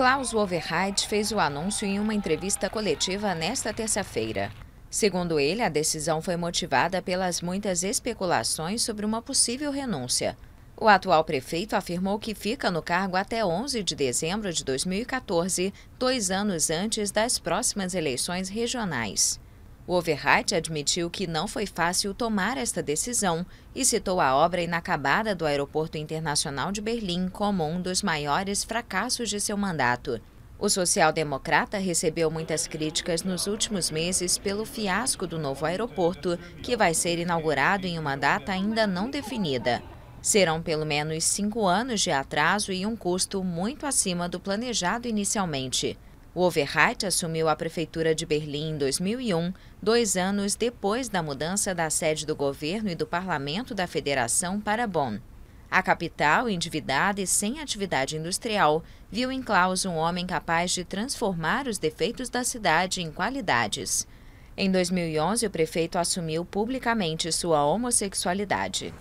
Klaus Wolverheid fez o anúncio em uma entrevista coletiva nesta terça-feira. Segundo ele, a decisão foi motivada pelas muitas especulações sobre uma possível renúncia. O atual prefeito afirmou que fica no cargo até 11 de dezembro de 2014, dois anos antes das próximas eleições regionais. O Overheit admitiu que não foi fácil tomar esta decisão e citou a obra inacabada do Aeroporto Internacional de Berlim como um dos maiores fracassos de seu mandato. O social-democrata recebeu muitas críticas nos últimos meses pelo fiasco do novo aeroporto, que vai ser inaugurado em uma data ainda não definida. Serão pelo menos cinco anos de atraso e um custo muito acima do planejado inicialmente. O Overreit assumiu a prefeitura de Berlim em 2001, dois anos depois da mudança da sede do governo e do parlamento da federação para Bonn. A capital, endividada e sem atividade industrial, viu em Klaus um homem capaz de transformar os defeitos da cidade em qualidades. Em 2011, o prefeito assumiu publicamente sua homossexualidade.